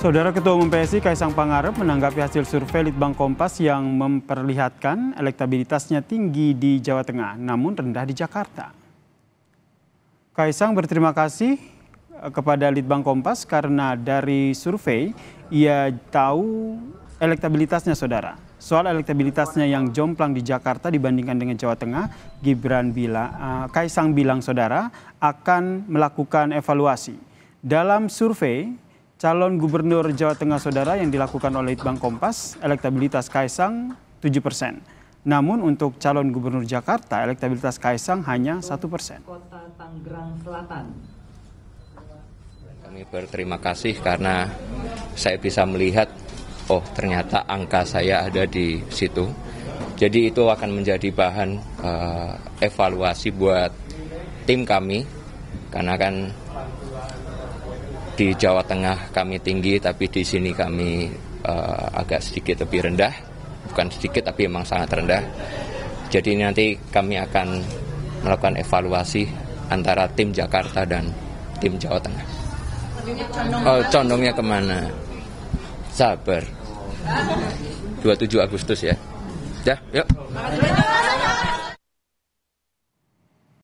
Saudara Ketua Umum PSI Kaisang Pangarep menanggapi hasil survei Litbang Kompas yang memperlihatkan elektabilitasnya tinggi di Jawa Tengah namun rendah di Jakarta. Kaisang berterima kasih eh, kepada Litbang Kompas karena dari survei ia tahu elektabilitasnya saudara. Soal elektabilitasnya yang jomplang di Jakarta dibandingkan dengan Jawa Tengah, Gibran bilang, uh, eh, Kaisang bilang saudara akan melakukan evaluasi. Dalam survei, calon gubernur Jawa Tengah Saudara yang dilakukan oleh Bank Kompas, elektabilitas Kaisang 7 persen. Namun untuk calon gubernur Jakarta, elektabilitas Kaisang hanya 1 persen. Kota Tangerang Selatan. Kami berterima kasih karena saya bisa melihat, oh ternyata angka saya ada di situ. Jadi itu akan menjadi bahan uh, evaluasi buat tim kami, karena kan di Jawa Tengah kami tinggi, tapi di sini kami uh, agak sedikit lebih rendah. Bukan sedikit, tapi memang sangat rendah. Jadi nanti kami akan melakukan evaluasi antara tim Jakarta dan tim Jawa Tengah. Oh, condongnya kemana? Sabar. 27 Agustus ya. Ya, yuk.